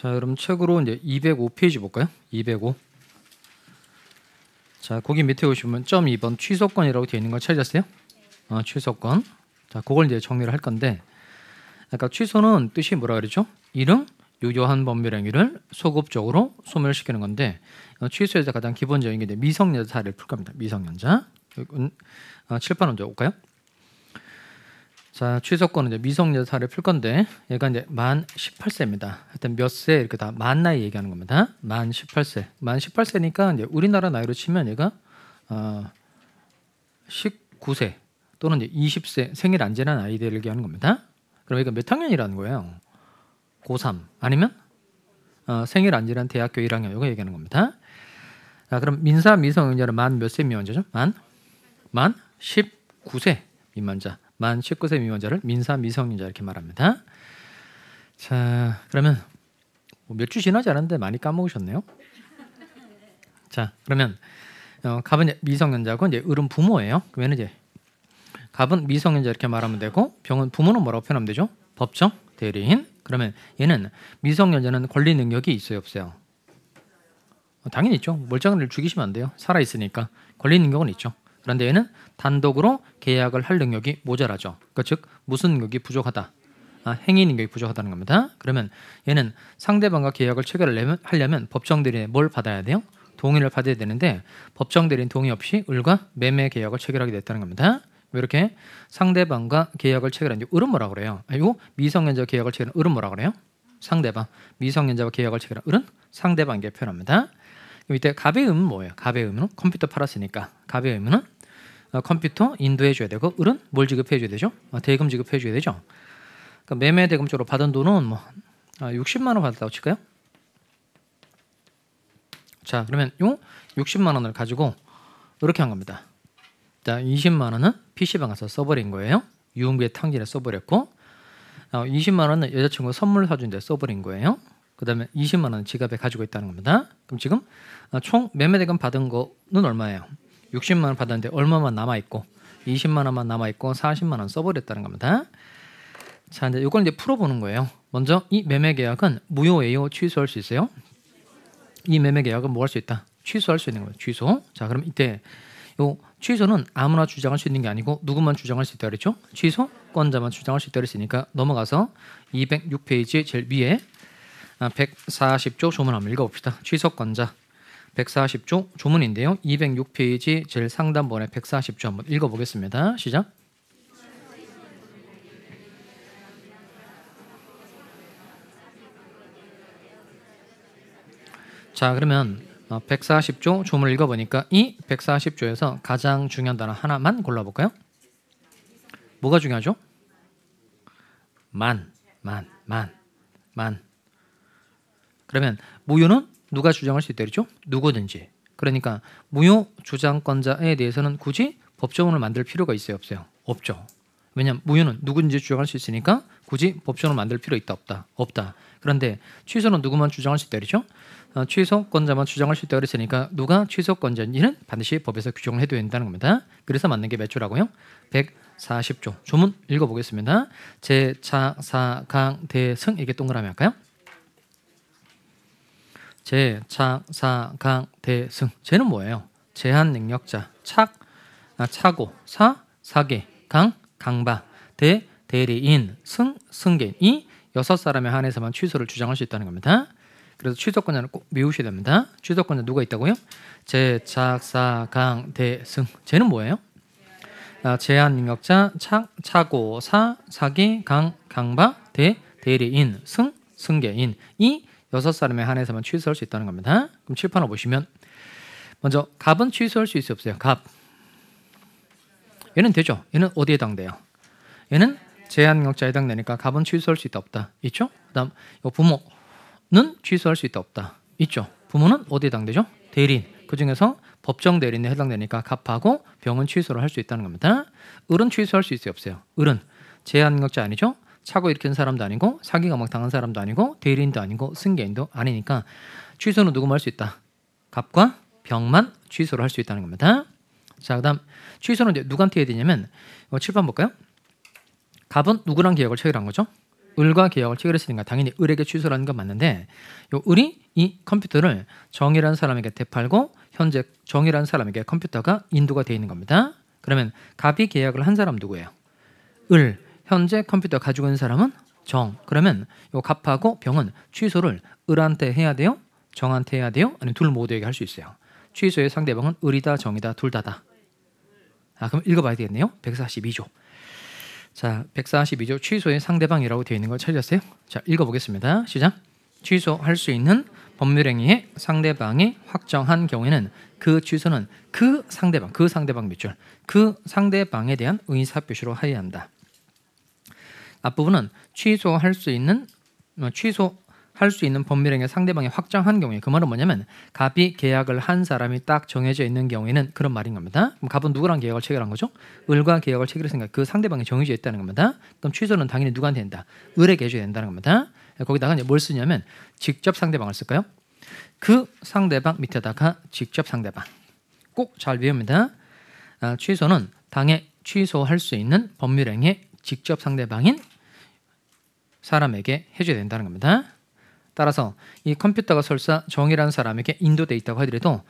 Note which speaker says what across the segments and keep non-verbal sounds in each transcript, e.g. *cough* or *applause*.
Speaker 1: 자, 여러분 책으로 이제 205페이지 볼까요? 205. 자, 거기 밑에 오시면 점 2번 취소권이라고 되어 있는 걸 찾으셨어요? 어, 취소권. 자, 그걸 이제 정리를 할 건데 아까 취소는 뜻이 뭐라 그랬죠? 이름 유효한 법률 행위를 소급적으로 소멸시키는 건데 어, 취소에서 가장 기본적인 게 미성년자 를풀 겁니다. 미성년자. 음, 어, 칠판 먼저 올까요? 자, 취소권은 이제 미성년 자를풀 건데 얘가 이제 만 18세입니다. 하여튼 몇 세 이렇게 다 만 나이 얘기하는 겁니다. 만 18세. 만 18세니까 이제 우리나라 나이로 치면 얘가 어 19세 또는 이제 20세 생일 안 지난 아이들 을 얘기하는 겁니다. 그럼 얘가 몇 학년이라는 거예요? 고3 아니면 어 생일 안 지난 대학교 1학년 이거 얘기하는 겁니다. 자, 그럼 민사 미성년자는 만 몇 세 미만자죠? 만? 만 19세 미만자. 만 19세 미만자를 민사 미성년자 이렇게 말합니다. 자, 그러면 몇 주 지나지 않았는데 많이 까먹으셨네요. 자, 그러면 어, 갑은 미성년자고 이제 을은 부모예요. 그러면 이제 갑은 미성년자 이렇게 말하면 되고 병은 부모는 뭐라고 표현하면 되죠? 법정 대리인. 그러면 얘는 미성년자는 권리 능력이 있어요, 없어요? 어, 당연히 있죠. 멀쩡한 애 죽이시면 안 돼요. 살아 있으니까 권리 능력은 있죠. 그런데 얘는 단독으로 계약을 할 능력이 모자라죠. 그러니까 즉 무슨 능력이 부족하다. 아, 행위 능력이 부족하다는 겁니다. 그러면 얘는 상대방과 계약을 체결하려면 법정 대리인의 뭘 받아야 돼요? 동의를 받아야 되는데 법정 대리인 동의 없이 을과 매매 계약을 체결하게 됐다는 겁니다. 왜 이렇게 상대방과 계약을 체결한 을은 뭐라 고 그래요? 아이고 미성년자 계약을 체결한 을은 뭐라 고 그래요? 상대방 미성년자와 계약을 체결한 을은 상대방에게 표현합니다. 이때 그 갑의 의무는 음 뭐예요? 갑의 의무는 컴퓨터 팔았으니까 갑의 의무는 어, 컴퓨터 인도해줘야 되고 을은 뭘 지급해줘야 되죠? 어, 대금 지급해줘야 되죠. 그러니까 매매 대금 쪽으로 받은 돈은 뭐 60만 아, 원 받았다고 칠까요? 자 그러면 요 60만 원을 가지고 이렇게 한 겁니다. 자 20만 원은 PC방 가서 써버린 거예요. 유흥비에 탕진에 써버렸고 20만 어, 원은 여자친구 선물 사준 데 써버린 거예요. 그 다음에 20만 원 지갑에 가지고 있다는 겁니다. 그럼 지금 총 매매대금 받은 거는 얼마예요? 60만 원 받았는데 얼마만 남아 있고 20만 원만 남아 있고 40만 원 써버렸다는 겁니다. 자, 이제 이걸 이제 풀어보는 거예요. 먼저 이 매매 계약은 무효예요, 취소할 수 있어요. 이 매매 계약은 뭐 할 수 있다? 취소할 수 있는 거예요. 취소. 자, 그럼 이때 요 취소는 아무나 주장할 수 있는 게 아니고 누구만 주장할 수 있다 그랬죠? 취소권자만 주장할 수 있다 그랬으니까 넘어가서 206페이지 제일 위에 140조 아, 조문 한번 읽어봅시다. 취소권자 140조 조문인데요. 206페이지 제일 상단번에 140조 한번 읽어보겠습니다. 시작. 자 그러면 140조 어, 조문을 읽어보니까 이 140조에서 가장 중요한 단어 하나만 골라볼까요? 뭐가 중요하죠? 만, 만, 만, 만. 그러면 모유는 누가 주장할 수 있다 그죠 누구든지. 그러니까 무효 주장권자에 대해서는 굳이 법조문을 만들 필요가 있어요, 없어요? 없죠. 왜냐면 무효는 누구든지 주장할 수 있으니까 굳이 법조문을 만들 필요 있다 없다 없다. 그런데 취소는 누구만 주장할 수 있다 그죠 어, 취소권자만 주장할 수 있다 그랬으니까 누가 취소권자인지는 반드시 법에서 규정을 해둬야 된다는 겁니다. 그래서 맞는 게 몇 조라고요? 140조. 조문 읽어보겠습니다. 제차사강대승 이게 동그라미 할까요? 제, 차, 사, 강, 대, 승. 제는 뭐예요? 제한 능력자. 착, 아, 차고. 사, 사계. 강, 강박. 대, 대리인. 승, 승계이 여섯 사람의 한에서만 취소를 주장할 수 있다는 겁니다. 그래서 취소권자는 꼭 미우셔야 됩니다. 취소권자 누가 있다고요? 제, 착, 사, 강, 대, 승. 쟤는 뭐예요? 아, 제한 능력자, 착, 차고, 사, 사기, 강, 강박, 대, 대리인, 승, 승계인. 이 여섯 사람에 한해서만 취소할 수 있다는 겁니다. 그럼 칠판을 보시면 먼저 갑은 취소할 수 있어요 없어요? 갑 얘는 되죠. 얘는 어디에 해당돼요? 얘는 제한격자에 해당되니까 갑은 취소할 수 있다 없다 있죠? 그다음 부모는 취소할 수 있다 없다 있죠? 부모는 어디에 해당되죠? 대리인 그 중에서 법정 대리인에 해당되니까 갑하고 병은 취소를 할 수 있다는 겁니다. 을은 취소할 수 있어요 없어요? 을은 제한격자 아니죠? 사고 일으킨 사람도 아니고 사기가 막 당한 사람도 아니고 대리인도 아니고 승계인도 아니니까 취소는 누구만 할 수 있다. 갑과 병만 취소를 할 수 있다는 겁니다. 자, 그다음 취소는 누구한테 해야 되냐면 이거 어, 7번 볼까요? 갑은 누구랑 계약을 체결한 거죠? 을과 계약을 체결했으니까 당연히 을에게 취소라는 건 맞는데 요 을이 이 컴퓨터를 정이라는 사람에게 되팔고 현재 정이라는 사람에게 컴퓨터가 인도가 돼 있는 겁니다. 그러면 갑이 계약을 한 사람 누구예요? 을. 현재 컴퓨터 가지고 있는 사람은 정. 그러면 요 갑하고 병은 취소를 을한테 해야 돼요? 정한테 해야 돼요? 아니면 둘 모두에게 할 수 있어요. 취소의 상대방은 을이다, 정이다, 둘 다다. 아, 그럼 읽어봐야 되겠네요. 142조. 자, 142조 취소의 상대방이라고 되어 있는 걸 찾으셨어요? 자, 읽어보겠습니다. 시작. 취소할 수 있는 법률행위의 상대방이 확정한 경우에는 그 취소는 그 상대방, 그 상대방 몇 줄, 그 상대방에 대한 의사표시로 하여야 한다. 앞부분은 취소할 수 있는 어, 취소 할수 있는 법률행위 상대방이 확정한 경우에 그 말은 뭐냐면 갑이 계약을 한 사람이 딱 정해져 있는 경우에는 그런 말인 겁니다. 그럼 갑은 누구랑 계약을 체결한 거죠? 을과 계약을 체결했으니까 그 상대방이 정해져 있다는 겁니다. 그럼 취소는 당연히 누구한테 된다? 을에게 해줘야 된다는 겁니다. 예, 거기다가 이제 뭘 쓰냐면 직접 상대방을 쓸까요? 그 상대방 밑에다가 직접 상대방 꼭잘 외웁니다. 아, 취소는 당해 취소할 수 있는 법률행위 직접 상대방인 사람에게 해줘야 된다는 겁니다. 따라서 이 컴퓨터가 설사 정이라는 사람에게 인도돼 있다고 하더라도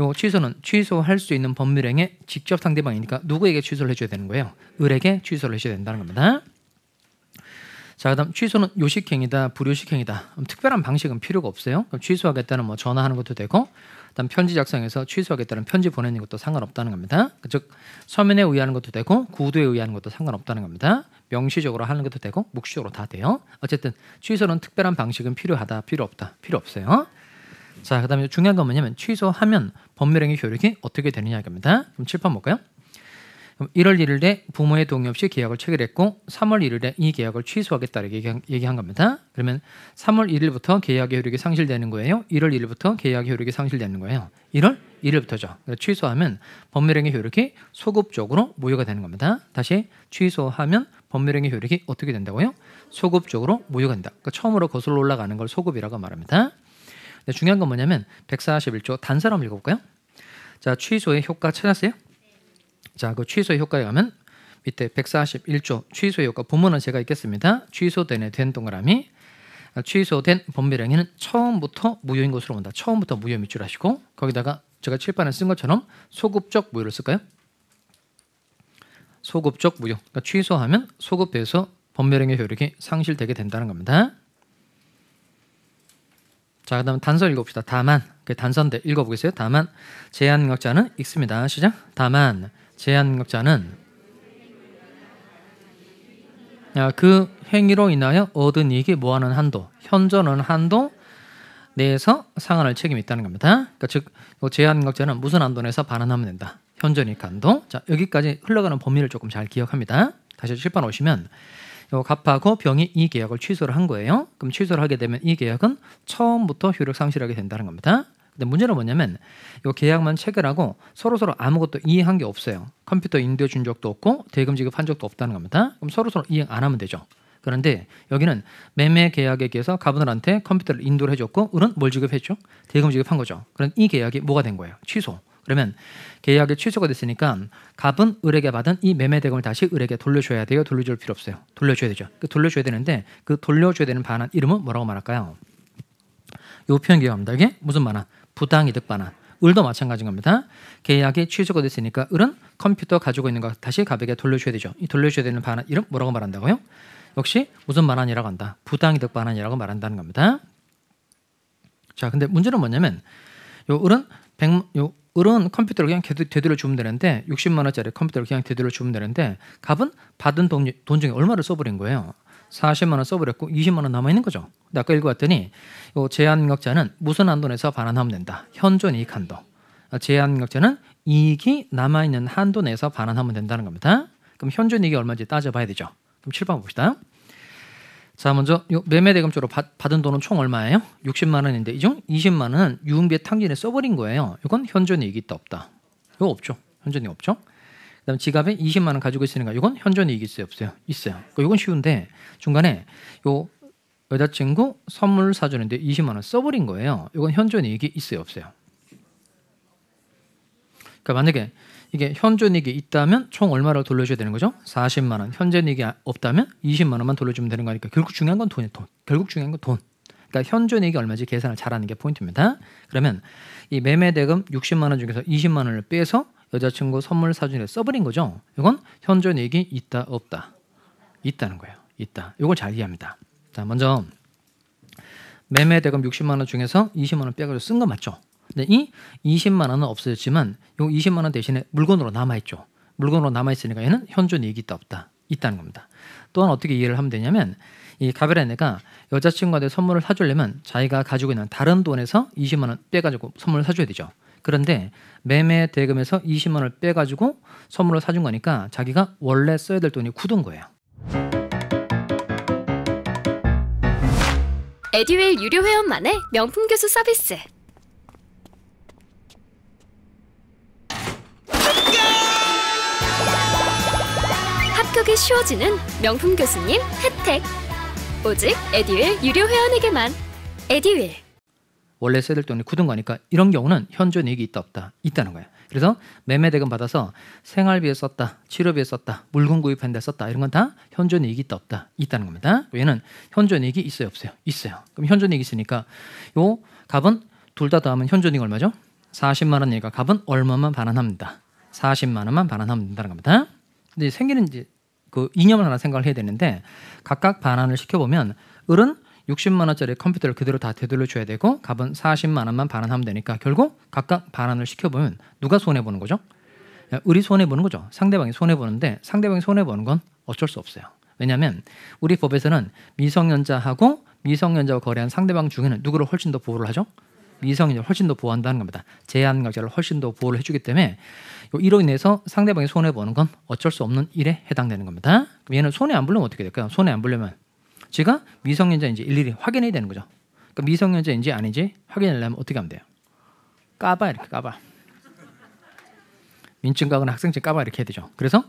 Speaker 1: 요 취소는 취소할 수 있는 법률행의 직접 상대방이니까 누구에게 취소를 해줘야 되는 거예요? 을에게 취소를 해줘야 된다는 겁니다. 자, 그다음 취소는 요식행위다, 불요식행위다. 특별한 방식은 필요가 없어요. 취소하겠다는 뭐 전화하는 것도 되고 다음 편지 작성해서 취소하겠다는 편지 보내는 것도 상관없다는 겁니다. 즉 서면에 의하는 것도 되고 구두에 의하는 것도 상관없다는 겁니다. 명시적으로 하는 것도 되고 묵시적으로 다 돼요. 어쨌든 취소는 특별한 방식은 필요하다, 필요 없다, 필요 없어요. 자, 그다음에 중요한 건 뭐냐면 취소하면 법률행위 효력이 어떻게 되느냐 이겁니다. 그럼 칠판 볼까요? 1월 1일에 부모의 동의 없이 계약을 체결했고 3월 1일에 이 계약을 취소하겠다 이 얘기한, 얘기한 겁니다. 그러면 3월 1일부터 계약의 효력이 상실되는 거예요. 1월 1일부터 계약의 효력이 상실되는 거예요. 1월 1일부터죠. 취소하면 법률행의 효력이 소급적으로 무효가 되는 겁니다. 다시 취소하면 법률행의 효력이 어떻게 된다고요? 소급적으로 무효가 된다. 그러니까 처음으로 거슬러 올라가는 걸 소급이라고 말합니다. 중요한 건 뭐냐면 141조 단서로 한번 읽어볼까요? 자, 취소의 효과 찾았어요? 자, 그 취소 효과에 가면 밑에 141조 취소 효과 부문은 제가 읽겠습니다. 취소된 된 동그라미 취소된 법률행위는 처음부터 무효인 것으로 본다. 처음부터 무효 밑줄 하시고 거기다가 제가 칠판에 쓴 것처럼 소급적 무효를 쓸까요? 소급적 무효. 그러니까 취소하면 소급돼서 법률행위 효력이 상실되게 된다는 겁니다. 자, 그다음 단서 읽어봅시다. 다만, 그 단서인데 읽어보겠어요. 다만 제한각자는 읽습니다. 시작. 다만 제한급자는 아, 그 행위로 인하여 얻은 이익이 모하는 한도, 현존은 한도 내에서 상한을 책임이 있다는 겁니다. 그러니까 즉 제한급자는 무슨 한도 내에서 반환하면 된다. 현존익 한도. 자 여기까지 흘러가는 범위를 조금 잘 기억합니다. 다시 실판 오시면 요 갑하고 병이 이 계약을 취소를 한 거예요. 그럼 취소를 하게 되면 이 계약은 처음부터 효력 상실하게 된다는 겁니다. 근데 문제는 뭐냐면 이 계약만 체결하고 서로 서로 아무것도 이행한 게 없어요. 컴퓨터 인도해 준 적도 없고 대금 지급한 적도 없다는 겁니다. 그럼 서로 서로 이행 안 하면 되죠. 그런데 여기는 매매 계약에 의해서 가분들한테 컴퓨터를 인도를 해줬고 을은 뭘 지급했죠? 대금 지급한 거죠. 그럼 이 계약이 뭐가 된 거예요? 취소. 그러면 계약이 취소가 됐으니까 갑은 을에게 받은 이 매매 대금을 다시 을에게 돌려줘야 돼요. 돌려줄 필요 없어요. 돌려줘야 되죠. 그 돌려줘야 되는데 그 돌려줘야 되는 반환 이름은 뭐라고 말할까요? 요 표현 기억합니다. 이게 무슨 반환? 부당이득 반환. 을도 마찬가지인 겁니다. 계약이 취소가 됐으니까 을은 컴퓨터 가지고 있는 거 다시 가볍게 돌려줘야 되죠. 이 돌려줘야 되는 반환 이름 뭐라고 말한다고요? 역시 무슨 반환이라고 한다. 부당이득 반환이라고 말한다는 겁니다. 자, 근데 문제는 뭐냐면 요 을은 100요 을은 컴퓨터를 그냥 되돌려 주면 되는데 60만 원짜리 컴퓨터를 그냥 되돌려 주면 되는데 갑은 받은 돈, 돈 중에 얼마를 써버린 거예요. 40만 원 써버렸고 20만 원 남아 있는 거죠. 근데 아까 읽어봤더니 이 제한격자는 무슨 한돈에서 반환하면 된다. 현존 이익 한도. 아, 제한격자는 이익이 남아 있는 한도 내에서 반환하면 된다는 겁니다. 그럼 현존 이익이 얼마인지 따져봐야 되죠. 그럼 7번 봅시다. 자 먼저 매매 대금 으로 받, 은 돈은 총 얼마예요? 60만 원인데 이 중 20만 원은 유흥비 탕진에 써버린 거예요. 이건 현존 이익이 있 없다. 이거 없죠. 현존이 없죠. 그다음 지갑에 20만 원 가지고 있으니까 이건 현존 이익 있어요 없어요? 있어요. 그러니까 이건 쉬운데 중간에 요 여자친구 선물 사주는데 20만 원 써버린 거예요. 이건 현존 이익이 있어요 없어요? 그러니까 만약에 이게 현존이익이 있다면 총 얼마를 돌려줘야 되는 거죠? 40만 원. 현존이익이 없다면 20만 원만 돌려주면 되는 거니까 결국 중요한 건 돈이 돈. 결국 중요한 건 돈. 그러니까 현존이익이 얼마지 계산을 잘하는 게 포인트입니다. 그러면 이 매매 대금 60만 원 중에서 20만 원을 빼서 여자친구 선물 사준에 써버린 거죠. 이건 현존 얘기 있다 없다 있다는 거예요. 있다. 이걸 잘 이해합니다. 자 먼저 매매 대금 60만 원 중에서 20만 원 빼가지고 쓴 거 맞죠? 근데 이 20만 원은 없어졌지만 이 20만 원 대신에 물건으로 남아 있죠. 물건으로 남아 있으니까 얘는 현존 얘기 이 있다 없다 있다는 겁니다. 또한 어떻게 이해를 하면 되냐면 이 가베라네가 여자친구한테 선물을 사주려면 자기가 가지고 있는 다른 돈에서 20만 원 빼가지고 선물을 사줘야 되죠. 그런데 매매 대금에서 20만 원을 빼가지고 선물을 사준 거니까 자기가 원래 써야 될 돈이 굳은 거예요. 에듀윌 유료 회원만의 명품 교수 서비스. 합격이 쉬워지는 명품 교수님 혜택. 오직 에듀윌 유료 회원에게만. 에듀윌. 원래 써야 될 돈이 굳은 거니까 이런 경우는 현존 이익이 있다 없다 있다는 거예요. 그래서 매매 대금 받아서 생활비에 썼다, 치료비에 썼다, 물건 구입한 데 썼다 이런 건 다 현존 이익이 있다 없다 있다는 겁니다. 얘는 현존 이익이 있어요 없어요? 있어요. 그럼 현존 이익이 있으니까 요 값은 둘 다 더하면 현존 이익 얼마죠? 40만 원이니까 값은 얼마만 반환합니다. 40만 원만 반환하면된다는 겁니다. 근데 생기는 이제 그 이념을 하나 생각을 해야 되는데 각각 반환을 시켜보면 을은 60만 원짜리 컴퓨터를 그대로 다 되돌려 줘야 되고 값은 40만 원만 반환하면 되니까 결국 각각 반환을 시켜보면 누가 손해 보는 거죠? 우리 손해 보는 거죠. 상대방이 손해 보는데 상대방이 손해 보는 건 어쩔 수 없어요. 왜냐하면 우리 법에서는 미성년자하고 미성년자와 거래한 상대방 중에는 누구를 훨씬 더 보호를 하죠? 미성년을 훨씬 더 보호한다는 겁니다. 제한각자를 훨씬 더 보호를 해주기 때문에 이로 인해서 상대방이 손해 보는 건 어쩔 수 없는 일에 해당되는 겁니다. 얘는 손해 안 보려면 어떻게 될까요? 손해 안 보려면 제가 미성년자인지 일일이 확인해야 되는 거죠. 그러니까 미성년자인지 아닌지 확인하려면 어떻게 하면 돼요? 까봐 이렇게 까봐. 민증과거 학생증 까봐 이렇게 해야 되죠. 그래서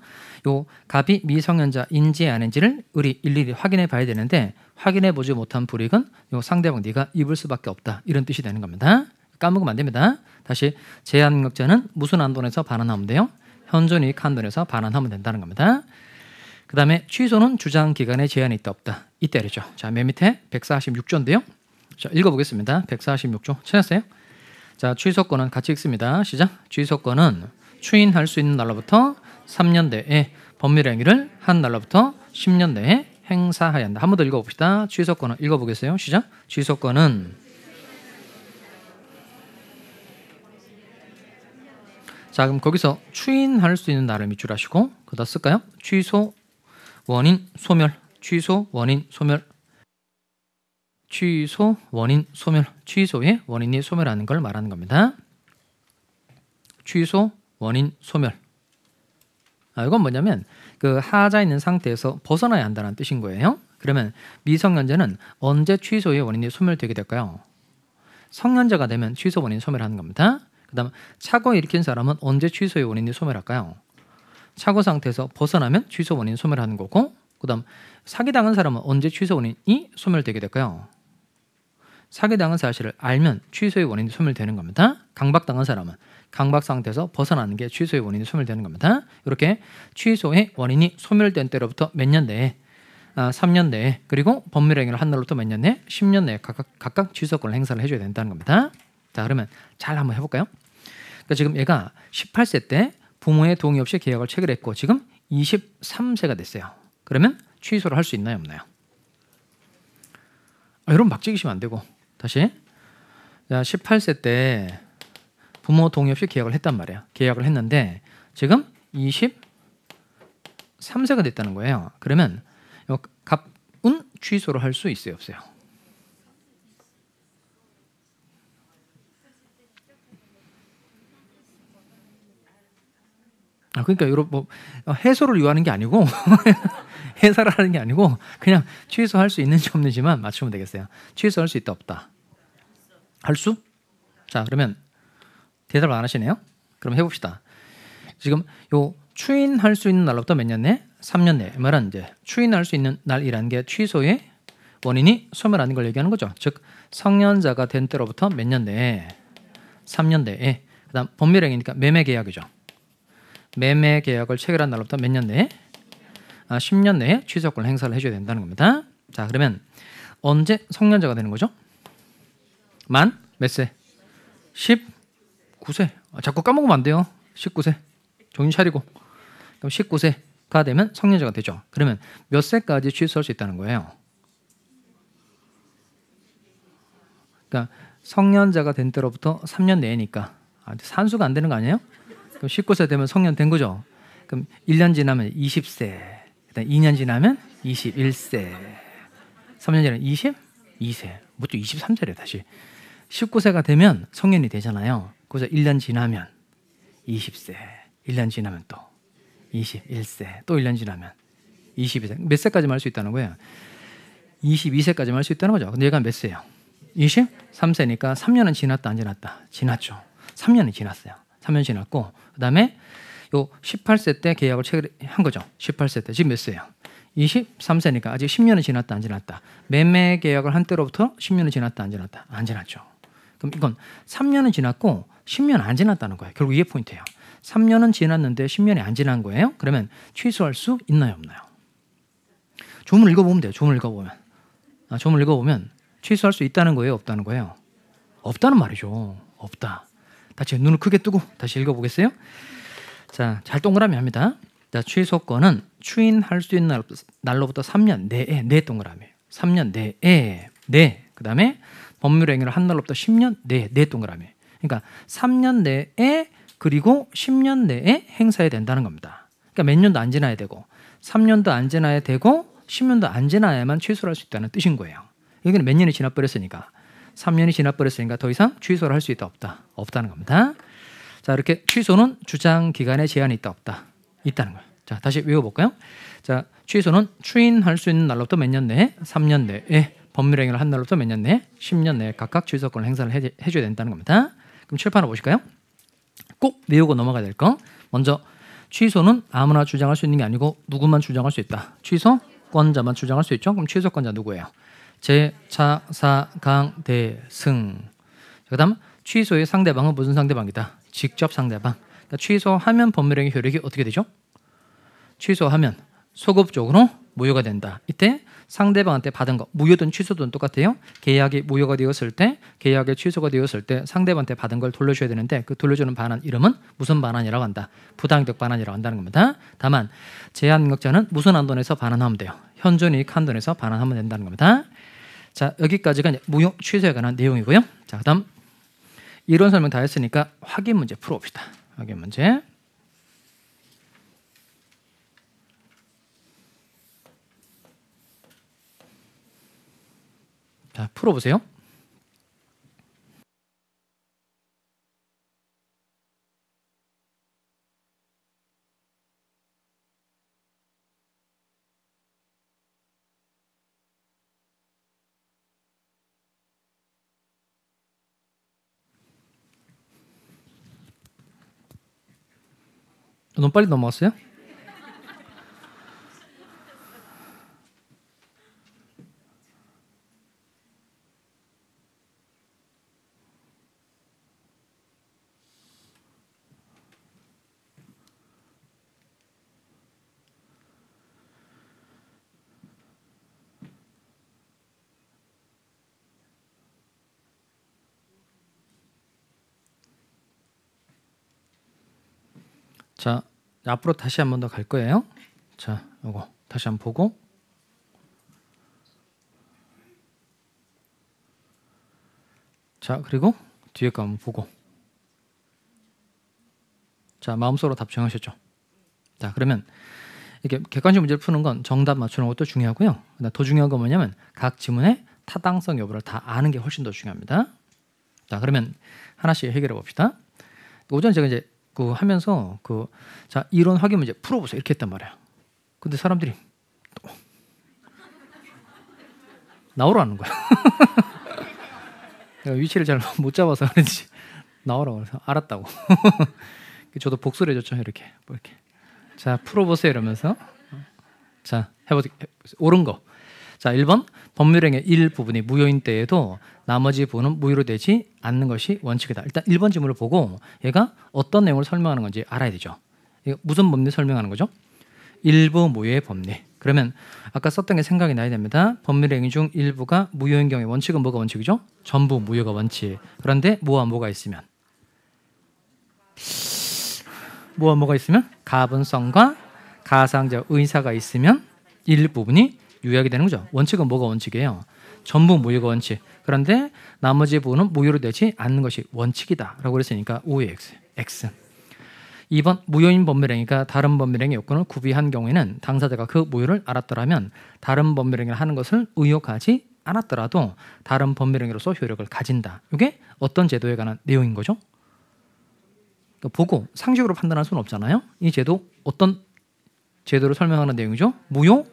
Speaker 1: 요 갑이 미성년자인지 아닌지를 우리 일일이 확인해 봐야 되는데 확인해 보지 못한 불익은요 상대방 네가 입을 수밖에 없다 이런 뜻이 되는 겁니다. 까먹으면 안 됩니다. 다시 제한격자는 무슨 한돈에서 반환하면 돼요? 현존이익 한돈에서 반환하면 된다는 겁니다. 그 다음에 취소는 주장 기간에 제한이 있다 없다. 이때리죠 자, 맨 밑에 146조인데요. 자, 읽어보겠습니다. 146조 찾았어요? 자, 취소권은 같이 읽습니다. 시작. 취소권은 추인할 수 있는 날로부터 3년 내에 법률 행위를 한 날로부터 10년 내에 행사하야 한다. 한 번 더 읽어봅시다. 취소권은 읽어보겠어요. 시작. 취소권은 자 그럼 거기서 추인할 수 있는 날을 밑줄 하시고 그다 쓸까요? 취소 원인 소멸 취소 원인 소멸 취소 원인 소멸 취소의 원인이 소멸하는 걸 말하는 겁니다. 취소 원인 소멸 아, 이건 뭐냐면 그 하자 있는 상태에서 벗어나야 한다는 뜻인 거예요. 그러면 미성년자는 언제 취소의 원인이 소멸되게 될까요? 성년자가 되면 취소 원인 소멸하는 겁니다. 그다음 착오 일으킨 사람은 언제 취소의 원인이 소멸할까요? 착오 상태에서 벗어나면 취소 원인 소멸하는 거고 그다음 사기당한 사람은 언제 취소 원인이 소멸되게 될까요? 사기당한 사실을 알면 취소의 원인이 소멸되는 겁니다. 강박당한 사람은 강박 상태에서 벗어나는 게 취소의 원인이 소멸되는 겁니다. 이렇게 취소의 원인이 소멸된 때로부터 몇 년 내에 아, 3년 내에 그리고 법률 행위를 한 날로부터 몇 년 내에 10년 내에 각각, 각각 취소권을 행사를 해줘야 된다는 겁니다. 자 그러면 잘 한번 해볼까요? 그러니까 지금 얘가 18세 때 부모의 동의 없이 계약을 체결했고 지금 23세가 됐어요. 그러면 취소를 할 수 있나요 없나요? 아, 여러분 막 찍으시면 안 되고 다시 자 18세 때 부모 동의 없이 계약을 했단 말이에요. 계약을 했는데 지금 23세가 됐다는 거예요. 그러면 갑은 취소를 할 수 있어요 없어요? 아, 그러니까 이런 뭐 어, 해소를 요하는 게 아니고 *laughs* 해사를 하는 게 아니고 그냥 취소할 수 있는지 없는지만 맞추면 되겠어요. 취소할 수 있다 없다. 할 수? 자 그러면 대답을 안 하시네요. 그럼 해봅시다. 지금 요 추인할 수 있는 날로부터 몇 년 내? 3년 내. 말은 이제 추인할 수 있는 날이라는 게 취소의 원인이 소멸하는 걸 얘기하는 거죠. 즉 성년자가 된 때로부터 몇 년 내에 3년 내에 예. 그다음 법률행위니까 그러니까 매매 계약이죠. 매매 계약을 체결한 날로부터 몇 년 내에 아, 10년 내에 취소권 행사를 해줘야 된다는 겁니다. 자 그러면 언제 성년자가 되는 거죠? 만 몇 세? 19세. 아, 자꾸 까먹으면 안 돼요. 19세. 정신 차리고. 그럼 19세가 되면 성년자가 되죠. 그러면 몇 세까지 취소할 수 있다는 거예요? 그러니까 성년자가 된 때로부터 3년 내니까 아, 산수가 안 되는 거 아니에요? 그럼 19세 되면 성년 된 거죠. 그럼 1년 지나면 20세. 그다음 2년 지나면 21세. 3년 지나면 22세. 뭐 또 23세래 다시. 19세가 되면 성년이 되잖아요. 그래서 1년 지나면 20세. 1년 지나면 또 21세. 또 1년 지나면 22세. 몇 세까지만 할수 있다는 거예요? 22세까지만 할수 있다는 거죠. 근데 얘가 몇 세예요? 23세니까 3년은 지났다 안 지났다. 지났죠. 3년이 지났어요. 3년 지났고 그다음에 요 18세 때 계약을 체결한 거죠. 18세 때 지금 몇 세예요? 23세니까 아직 10년이 지났다 안 지났다. 매매 계약을 한 때로부터 10년이 지났다 안 지났다. 안 지났죠. 그럼 이건 3년은 지났고 10년 안 지났다는 거예요. 결국 이게 포인트예요. 3년은 지났는데 10년이 안 지난 거예요. 그러면 취소할 수 있나요, 없나요? 조문 읽어보면 돼요. 조문 읽어보면. 아, 조문 읽어보면 취소할 수 있다는 거예요, 없다는 거예요? 없다는 말이죠. 없다. 다시 눈을 크게 뜨고 다시 읽어보겠어요. 자, 잘 동그라미 합니다. 자, 취소권은 추인할 수 있는 날로부터 3년 내에 내 동그라미. 3년 내에 내. 그다음에 법률 행위를 한 날로부터 10년 내에 내 동그라미. 그러니까 3년 내에 그리고 10년 내에 행사해야 된다는 겁니다. 그러니까 몇 년도 안 지나야 되고 3년도 안 지나야 되고 10년도 안 지나야만 취소를 할 수 있다는 뜻인 거예요. 여기는 몇 년이 지나버렸으니까. 3년이 지나버렸으니까 더 이상 취소를 할 수 있다 없다 없다는 겁니다. 자 이렇게 취소는 주장 기간에 제한이 있다 없다 있다는 거예요. 자 다시 외워볼까요? 자 취소는 추인할 수 있는 날로부터 몇 년 내에 3년 내에 법률 행위를 한 날로부터 몇 년 내에 10년 내에 각각 취소권을 행사를 해, 해줘야 된다는 겁니다. 그럼 칠판을 보실까요? 꼭 외우고 넘어가야 될 거. 먼저 취소는 아무나 주장할 수 있는 게 아니고 누구만 주장할 수 있다. 취소권자만 주장할 수 있죠. 그럼 취소권자 누구예요? 제차사강대승 그 다음 취소의 상대방은 무슨 상대방이다? 직접 상대방 그러니까 취소하면 법률행위 효력이 어떻게 되죠? 취소하면 소급적으로 무효가 된다 이때 상대방한테 받은 거 무효든 취소든 똑같아요 계약이 무효가 되었을 때 계약이 취소가 되었을 때 상대방한테 받은 걸 돌려줘야 되는데 그 돌려주는 반환 이름은 무슨 반환이라고 한다 부당이득 반환이라고 한다는 겁니다 다만 제한능력자는 무슨 한돈에서 반환하면 돼요 현존이 칸돈에서 반환하면 된다는 겁니다. 자 여기까지가 무용 취소에 관한 내용이고요. 자 그다음 이론 설명 다 했으니까 확인 문제 풀어봅시다. 확인 문제. 자 풀어보세요. 너무 빨리 넘어왔어요? 앞으로 다시 한 번 더 갈 거예요. 자, 이거 다시 한번 보고. 자, 그리고 뒤에 거 한번 보고. 자, 마음속으로 답 정하셨죠? 자, 그러면 이렇게 객관식 문제를 푸는 건 정답 맞추는 것도 중요하고요. 더 중요한 건 뭐냐면 각 지문의 타당성 여부를 다 아는 게 훨씬 더 중요합니다. 자, 그러면 하나씩 해결해 봅시다. 오전 제가 이제 그, 자 하면서 그 자 이런 확인 문제 풀어보세요 이렇게 했단 말이야. 근데 사람들이 나오라는 거야. *laughs* 내가 위치를 잘 못 잡아서 그런지 나오라고 그래서 알았다고. *laughs* 저도 복수를 해줬죠 이렇게 뭐 이렇게 자 풀어보세요 이러면서 자 해보세요 옳은 거 자, 1번 법률행의 일부분이 무효인 때에도 나머지 부분은 무효로 되지 않는 것이 원칙이다. 일단 1번 질문을 보고 얘가 어떤 내용을 설명하는 건지 알아야 되죠. 무슨 법리 설명하는 거죠? 일부 무효의 법리. 그러면 아까 썼던 게 생각이 나야 됩니다. 법률행위 중 일부가 무효인 경우에 원칙은 뭐가 원칙이죠? 전부 무효가 원칙. 그런데 뭐와 뭐가 있으면? 뭐와 뭐가 있으면? 가분성과 가상적 의사가 있으면 일부분이 요약이 되는 거죠. 원칙은 뭐가 원칙이에요? 전부 무효가 원칙. 그런데 나머지 부분은 무효로 되지 않는 것이 원칙이다라고 그랬으니까 o X. X. 2번 무효인 법률행위가 다른 법률행위 요건을 구비한 경우에는 당사자가 그 무효를 알았더라면 다른 법률행위를 하는 것을 의혹하지 않았더라도 다른 법률행위로서 효력을 가진다. 이게 어떤 제도에 관한 내용인 거죠? 그러니까 보고 상식으로 판단할 수는 없잖아요. 이 제도 어떤 제도를 설명하는 내용이죠? 무효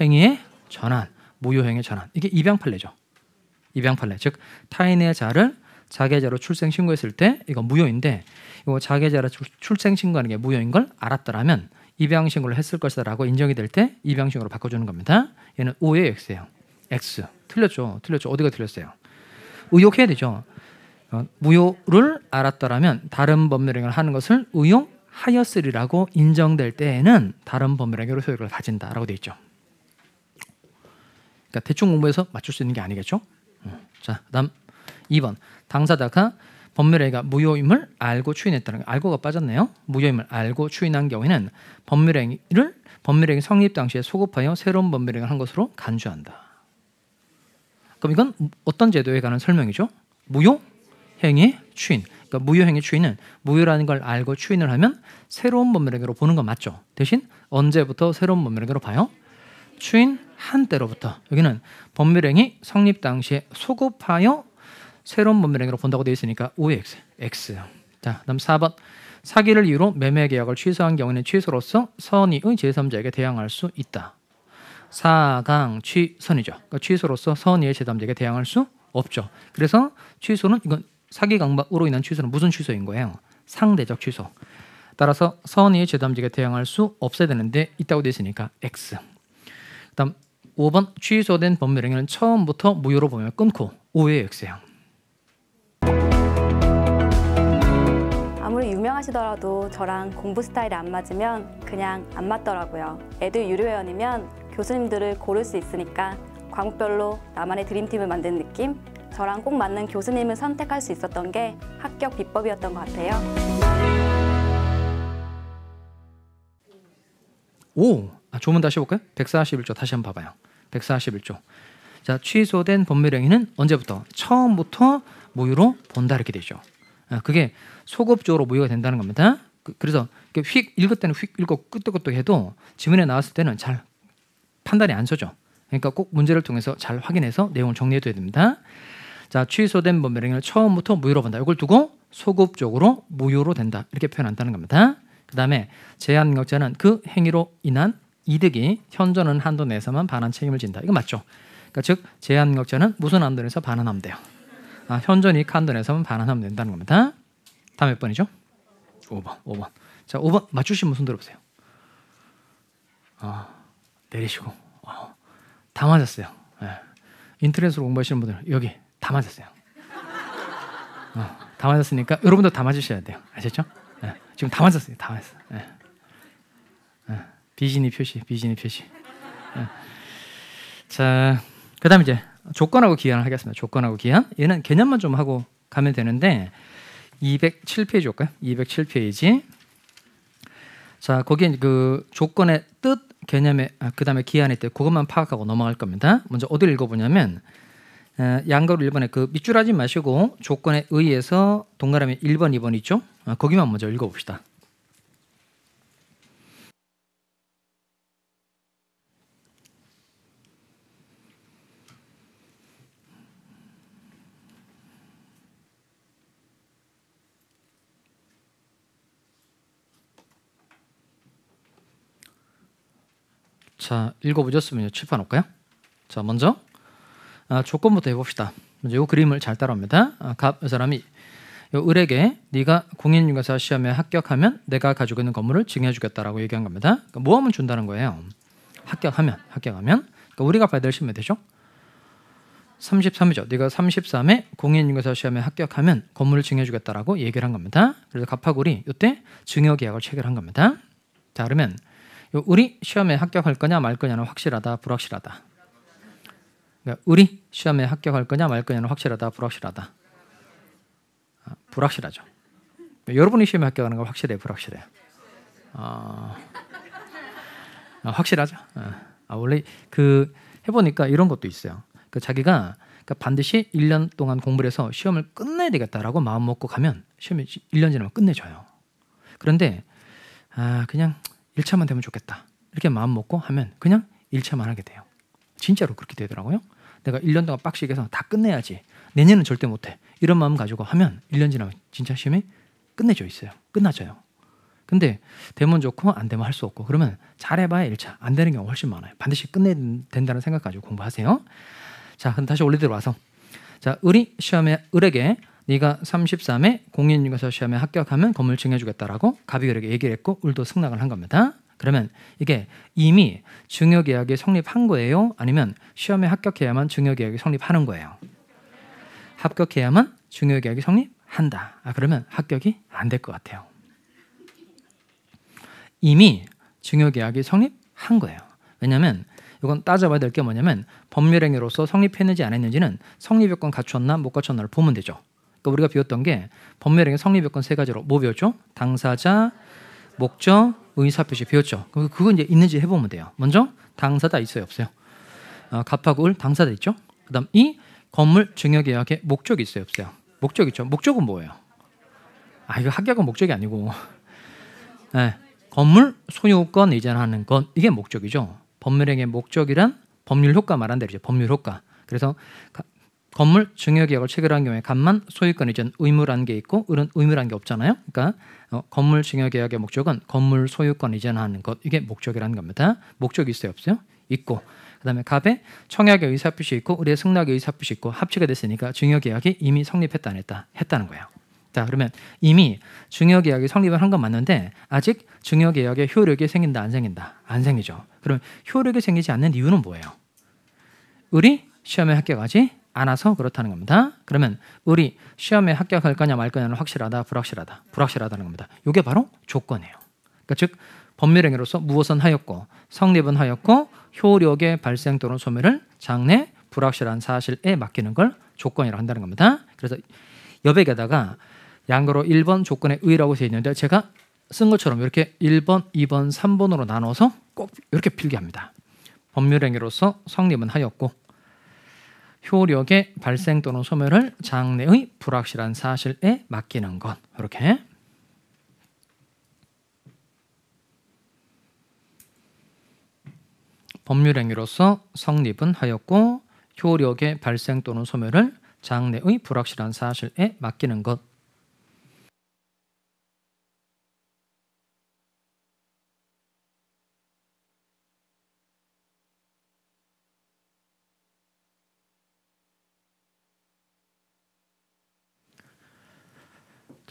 Speaker 1: 행위의 전환, 무효행위의 전환. 이게 입양판례죠. 입양판례. 즉 타인의 자를 자계자로 출생 신고했을 때 이거 무효인데 이거 자계자로 출생 신고하는 게 무효인 걸 알았더라면 입양 신고를 했을 것이다라고 인정이 될 때 입양 신고로 바꿔 주는 겁니다. 얘는 O의 X예요. X. 틀렸죠. 틀렸죠. 어디가 틀렸어요? 의혹해야 되죠. 어, 무효를 알았더라면 다른 법률행위를 하는 것을 의용하였으리라고 인정될 때에는 다른 법률행위로 소유를 가진다라고 돼 있죠. 그러니까 대충 공부해서 맞출 수 있는 게 아니겠죠? 음. 자, 그다음 2번 당사자가 법률행위가 무효임을 알고 추인했다는 거. 알고가 빠졌네요. 무효임을 알고 추인한 경우에는 법률행위를 법률행위 성립 당시에 소급하여 새로운 법률행위를 한 것으로 간주한다. 그럼 이건 어떤 제도에 관한 설명이죠? 무효 행위 추인. 그러니까 무효 행위 추인은 무효라는 걸 알고 추인을 하면 새로운 법률행위로 보는 건 맞죠. 대신 언제부터 새로운 법률행위로 봐요? 추인 한 때로부터 여기는 법률행위 성립 당시에 소급하여 새로운 법률행위로 본다고 되어 있으니까 OX, X. 자, 그다음 4번 사기를 이유로 매매 계약을 취소한 경우에는 취소로서 선의의 제3자에게 대항할 수 있다. 사강 취선이죠. 그러니까 취소로서 선의의 제3자에게 대항할 수 없죠. 그래서 취소는 이건 사기 강박으로 인한 취소는 무슨 취소인 거예요? 상대적 취소. 따라서 선의의 제3자에게 대항할 수 없어야 되는데 있다고 되어 있으니까 X. 그다음 5번 취소된 법률 행위는 처음부터 무효로 보면 끊고 5회 역세형. 아무리 유명하시더라도 저랑 공부 스타일이 안 맞으면 그냥 안 맞더라고요. 애들 유료회원이면 교수님들을 고를 수 있으니까 과목별로 나만의 드림팀을 만든 느낌? 저랑 꼭 맞는 교수님을 선택할 수 있었던 게 합격 비법이었던 것 같아요. 오! 아, 조문 다시 볼까요? 141조 다시 한번 봐봐요. 141조. 자, 취소된 법률행위는 언제부터? 처음부터 무효로 본다 이렇게 되죠. 아, 그게 소급적으로 무효가 된다는 겁니다. 그, 그래서 휙 읽을 때는 휙 읽고 끄떡끄떡 해도 지문에 나왔을 때는 잘 판단이 안 서죠. 그러니까 꼭 문제를 통해서 잘 확인해서 내용을 정리해둬야 됩니다. 자, 취소된 법률행위를 처음부터 무효로 본다. 이걸 두고 소급적으로 무효로 된다. 이렇게 표현한다는 겁니다. 그 다음에 제한격자는그 행위로 인한 이득이 현저는 한도 내에서만 반환 책임을 진다. 이거 맞죠? 그러니까 즉 제한격제는 무슨 한도 에서 반환하면 돼요. 아, 현저이 한도 에서만 반환하면 된다는 겁니다. 다음 몇 번이죠? 5번, 5번. 자, 5번 맞추신 분 손 들어보세요. 아, 내리시고 아, 다 맞았어요. 네. 인터넷으로 공부하시는 분들 여기 다 맞았어요. 아, 다 맞았으니까 여러분도 다 맞으셔야 돼요. 아셨죠? 네. 지금 다 맞았어요. 다 맞았어요. 네. 비즈니 표시, 비즈니 표시. 예. 자, 그다음 이제 조건하고 기한을 하겠습니다. 조건하고 기한. 얘는 개념만 좀 하고 가면 되는데 207페이지 올까요? 207페이지. 자, 거기에 그 조건의 뜻, 개념의 아, 그다음에 기한의 뜻 그것만 파악하고 넘어갈 겁니다. 먼저 어디를 읽어보냐면 어, 양가로 1번에 그 밑줄하지 마시고 조건에 의해서 동그라미 1번, 2번 있죠? 아, 거기만 먼저 읽어봅시다. 자, 읽어보셨으면 칠판올까요? 자, 먼저 아, 조건부터 해봅시다. 먼저 이 그림을 잘 따라옵니다. 아, 갑 사람이 요 을에게 네가 공인중개사 시험에 합격하면 내가 가지고 있는 건물을 증여해주겠다라고 얘기한 겁니다. 그러니까 모함면 뭐 준다는 거예요? 합격하면, 합격하면. 그러니까 우리가 받을 될 시험이 되죠? 33이죠. 네가 33에 공인중개사 시험에 합격하면 건물을 증여해주겠다라고 얘기를 한 겁니다. 그래서 갑하구리 이때 증여계약을 체결한 겁니다. 자, 그러면 우리 시험에 합격할 거냐 말 거냐는 확실하다 불확실하다. 그러니까 우리 시험에 합격할 거냐 말 거냐는 확실하다 불확실하다. 아, 불확실하죠. 여러분이 시험에 합격하는 건 확실해 불확실해 어... 아, 확실하죠. 어, 아, 원래 그 해보니까 이런 것도 있어요. 그 자기가 그 반드시 1년 동안 공부를 해서 시험을 끝내야 되겠다라고 마음 먹고 가면 시험이 1년 지나면 끝내줘요. 그런데 아 그냥 1차만 되면 좋겠다. 이렇게 마음 먹고 하면 그냥 1차만 하게 돼요. 진짜로 그렇게 되더라고요. 내가 1년 동안 빡시게 해서 다 끝내야지. 내년은 절대 못해. 이런 마음 가지고 하면 1년 지나면 진짜 시험이 끝내져 있어요. 끝나져요. 근데 되면 좋고 안 되면 할 수 없고 그러면 잘해봐야 1차 안 되는 경우 훨씬 많아요. 반드시 끝내야 된다는 생각 가지고 공부하세요. 자, 그럼 다시 올리대로 와서 자, 의리 시험에 을에게 네가 33회 공인중개사 시험에 합격하면 건물 증여주겠다라고 가비결에게 얘기를 했고 울도 승낙을 한 겁니다. 그러면 이게 이미 증여계약이 성립한 거예요? 아니면 시험에 합격해야만 증여계약이 성립하는 거예요? 합격해야만 증여계약이 성립한다. 아, 그러면 합격이 안 될 것 같아요. 이미 증여계약이 성립한 거예요. 왜냐하면 이건 따져봐야 될 게 뭐냐면 법률행위로서 성립했는지 안 했는지는 성립 요건 갖추었나 못 갖추었나를 보면 되죠. 그러니까 우리가 배웠던 게 법률행위 성립 요건 세 가지로 뭐 배웠죠? 당사자, 목적, 의사 표시 배웠죠. 그럼 그건 이제 있는지 해보면 돼요. 먼저 당사자 있어요, 없어요? 어, 갑하고 을 당사자 있죠. 그다음 이 건물 증여계약에 목적이 있어요, 없어요? 목적 있죠. 목적은 뭐예요? 아 이거 합격은 목적이 아니고, *laughs* 네, 건물 소유권 이전하는 건 이게 목적이죠. 법률행위의 목적이란 법률 효과 말한 대로죠. 법률 효과. 그래서 건물 증여계약을 체결한 경우에 간만 소유권 이전 의무라는 게 있고 을은 의무라는 게 없잖아요. 그러니까 어, 건물 증여계약의 목적은 건물 소유권 이전하는 것 이게 목적이라는 겁니다. 목적이 있어요 없어요? 있고 그다음에 갑에 청약의 의사표시 있고 을의 승낙의 의사표시 있고 합치가 됐으니까 증여계약이 이미 성립했다 안 했다 했다는 거예요. 자 그러면 이미 증여계약이 성립을 한 건 맞는데 아직 증여계약의 효력이 생긴다 안 생긴다 안 생기죠. 그럼 효력이 생기지 않는 이유는 뭐예요? 우리 시험에 합격하지 않아서 그렇다는 겁니다. 그러면 우리 시험에 합격할 거냐 말 거냐는 확실하다, 불확실하다, 불확실하다는 겁니다. 이게 바로 조건이에요. 그러니까 즉 법률행위로서 무엇은 하였고 성립은 하였고 효력의 발생 또는 소멸을 장래 불확실한 사실에 맡기는 걸 조건이라고 한다는 겁니다. 그래서 여백에다가 양으로 1번 조건의 의라고 되어 있는데 제가 쓴 것처럼 이렇게 1번, 2번, 3번으로 나눠서 꼭 이렇게 필기합니다. 법률행위로서 성립은 하였고 효력의 발생 또는 소멸을 장래의 불확실한 사실에 맡기는 것 이렇게 법률행위로서 성립은 하였고 효력의 발생 또는 소멸을 장래의 불확실한 사실에 맡기는 것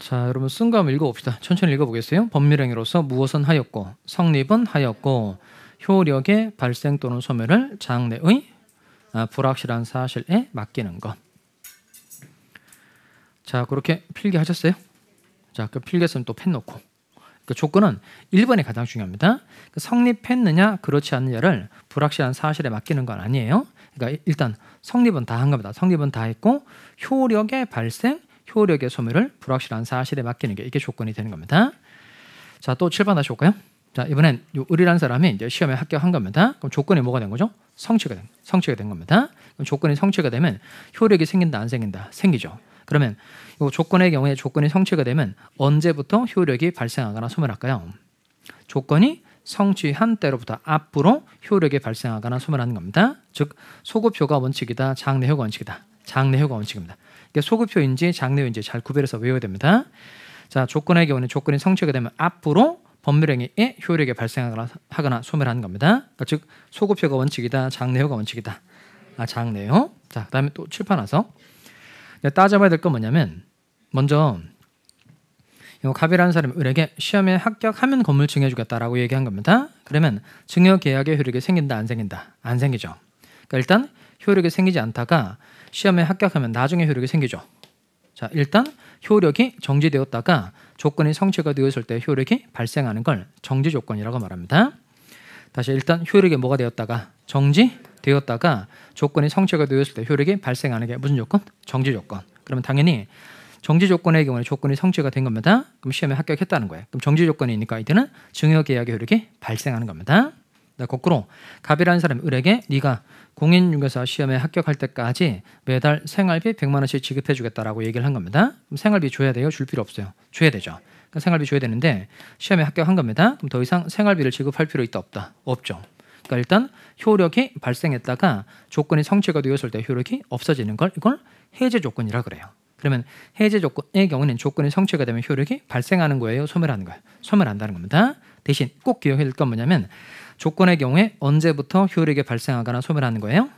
Speaker 1: 자, 여러분 쓴 거 한번 읽어봅시다. 천천히 읽어보겠어요. 법률행위로서 무엇은 하였고 성립은 하였고 효력의 발생 또는 소멸을 장래의 아, 불확실한 사실에 맡기는 것. 자, 그렇게 필기하셨어요? 자, 그 필기서는 또펜 놓고. 그 조건은 1번이 가장 중요합니다. 그 성립했느냐 그렇지 않느냐를 불확실한 사실에 맡기는 건 아니에요. 그러니까 일단 성립은 다 한 겁니다. 성립은 다 했고 효력의 발생 효력의 소멸을 불확실한 사실에 맡기는 게 이게 조건이 되는 겁니다. 자, 또 7번 다시 올까요? 자, 이번엔 요 을이라는 사람이 이제 시험에 합격한 겁니다. 그럼 조건이 뭐가 된 거죠? 성취가 된, 성취가 된 겁니다. 그럼 조건이 성취가 되면 효력이 생긴다, 안 생긴다? 생기죠. 그러면 요 조건의 경우에 조건이 성취가 되면 언제부터 효력이 발생하거나 소멸할까요? 조건이 성취한 때로부터 앞으로 효력이 발생하거나 소멸하는 겁니다. 즉소급효과 원칙이다, 장내효과 원칙이다. 장내효과 원칙입니다. 이게 소급표인지 장례인지 잘 구별해서 외워야 됩니다. 자, 조건의 경우는 조건이 성취하게 되면 앞으로 법률행위의 효력이 발생하거나 소멸하는 겁니다. 그러니까 즉 소급표가 원칙이다, 장례효가 원칙이다. 아, 장례효. 자, 그다음에 또 칠판 와서 네, 따져봐야 될 건 뭐냐면 먼저 이 갑이라는 사람이 을에게 시험에 합격하면 건물 증여주겠다라고 얘기한 겁니다. 그러면 증여 계약의 효력이 생긴다 안 생긴다 안 생기죠. 그러니까 일단 효력이 생기지 않다가 시험에 합격하면 나중에 효력이 생기죠. 자, 일단 효력이 정지되었다가 조건이 성취가 되었을 때 효력이 발생하는 걸 정지 조건이라고 말합니다. 다시 일단 효력이 뭐가 되었다가 정지되었다가 조건이 성취가 되었을 때 효력이 발생하는 게 무슨 조건? 정지 조건. 그러면 당연히 정지 조건의 경우에 조건이 성취가 된 겁니다. 그럼 시험에 합격했다는 거예요. 그럼 정지 조건이니까 이때는 증여 계약의 효력이 발생하는 겁니다. 거꾸로 갑이라는 사람이 을에게 네가 공인중개사 시험에 합격할 때까지 매달 생활비 100만 원씩 지급해 주겠다라고 얘기를 한 겁니다. 그럼 생활비 줘야 돼요? 줄 필요 없어요. 줘야 되죠. 그러니까 생활비 줘야 되는데 시험에 합격한 겁니다. 그럼 더 이상 생활비를 지급할 필요 있다 없다? 없죠. 그러니까 일단 효력이 발생했다가 조건이 성취가 되었을 때 효력이 없어지는 걸 이걸 해제 조건이라 그래요. 그러면 해제 조건의 경우는 조건이 성취가 되면 효력이 발생하는 거예요, 소멸하는 거예요. 소멸한다는 겁니다. 대신 꼭 기억해야 될건 뭐냐면 조건의 경우에 언제부터 효력이 발생하거나 소멸하는 거예요?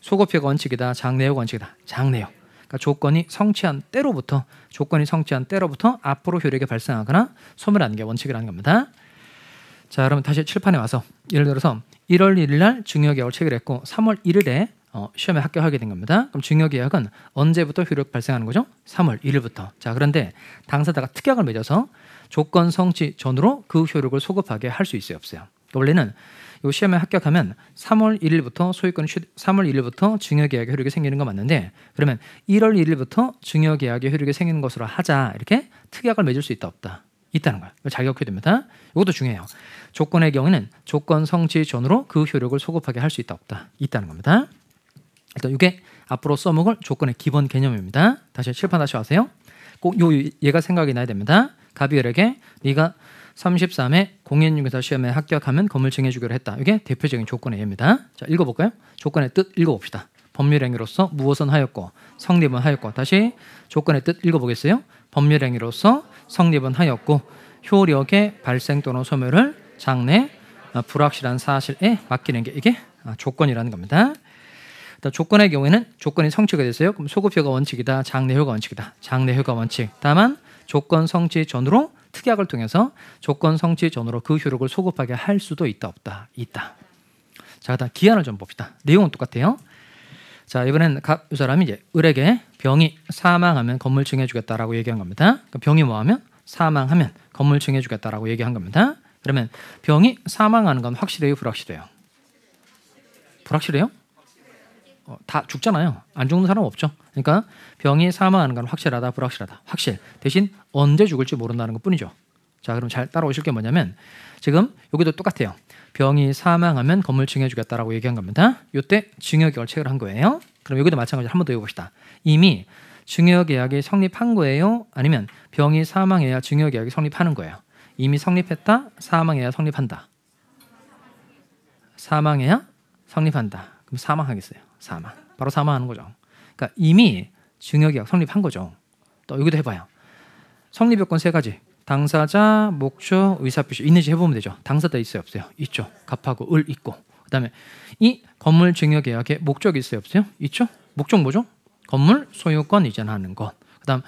Speaker 1: 소급적 효 원칙이다. 장내역 원칙이다. 장내역 그러니까 조건이 성취한 때로부터 조건이 성취한 때로부터 앞으로 효력이 발생하거나 소멸하는 게 원칙이라는 겁니다. 자, 여러분 다시 칠판에 와서 예를 들어서 1월 1일 날 중요계약을 체결했고 3월 1일에 어, 시험에 합격하게 된 겁니다. 그럼 중요계약은 언제부터 효력 발생하는 거죠? 3월 1일부터. 자, 그런데 당사자가 특약을 맺어서 조건 성취 전으로 그 효력을 소급하게 할 수 있어요, 없어요? 원래는 이 시험에 합격하면 3월 1일부터 소유권 3월 1일부터 증여계약의 효력이 생기는 거 맞는데 그러면 1월 1일부터 증여계약의 효력이 생기는 것으로 하자 이렇게 특약을 맺을 수 있다 없다 있다는 거야. 잘 기억해야 됩니다. 이것도 중요해요. 조건의 경우에는 조건 성취 전으로 그 효력을 소급하게 할 수 있다 없다 있다는 겁니다. 일단 이게 앞으로 써먹을 조건의 기본 개념입니다. 다시 칠판 다시 하세요. 꼭요 얘가 생각이 나야 됩니다. 가비엘에게 네가 33회 공인중개사 시험에 합격하면 건물 증여주기로 했다. 이게 대표적인 조건의 예입니다. 자, 읽어볼까요? 조건의 뜻 읽어봅시다. 법률행위로서 무엇은 하였고 성립은 하였고 다시 조건의 뜻 읽어보겠어요? 법률행위로서 성립은 하였고 효력의 발생 또는 소멸을 장래 어, 불확실한 사실에 맡기는 게 이게 아, 조건이라는 겁니다. 조건의 경우에는 조건이 성취가 됐어요. 그럼 소급효가 원칙이다. 장래효가 원칙이다. 장래효가 원칙. 다만 조건 성취 전으로 특약을 통해서 조건 성취 전후로 그 효력을 소급하게 할 수도 있다 없다 있다. 자, 다음 기한을 좀 봅시다. 내용은 똑같아요. 자, 이번엔 각 사람이 이제 을에게 병이 사망하면 건물 증해주겠다라고 얘기한 겁니다. 그러니까 병이 뭐하면 사망하면 건물 증해주겠다라고 얘기한 겁니다. 그러면 병이 사망하는 건 확실해요, 불확실해요? 불확실해요? 어, 다 죽잖아요. 안 죽는 사람 없죠. 그러니까 병이 사망하는 건 확실하다, 불확실하다. 확실. 대신 언제 죽을지 모른다는 것 뿐이죠. 자, 그럼 잘 따라오실 게 뭐냐면 지금 여기도 똑같아요. 병이 사망하면 건물 증여 주겠다라고 얘기한 겁니다. 이때 증여 계약을 체결한 거예요. 그럼 여기도 마찬가지로 한 번 더읽어봅시다 이미 증여 계약이 성립한 거예요? 아니면 병이 사망해야 증여 계약이 성립하는 거예요? 이미 성립했다. 사망해야 성립한다. 사망해야 성립한다. 그럼 사망하겠어요. 사망. 바로 사망하는 거죠. 그러니까 이미 증여계약 성립한 거죠. 또 여기도 해봐요. 성립 요건 세 가지. 당사자, 목적, 의사표시 있는지 해보면 되죠. 당사자 있어요, 없어요? 있죠. 갑하고 을 있고. 그다음에 이 건물 증여 계약에 목적 있어요, 없어요? 있죠. 목적 뭐죠? 건물 소유권 이전하는 것. 그다음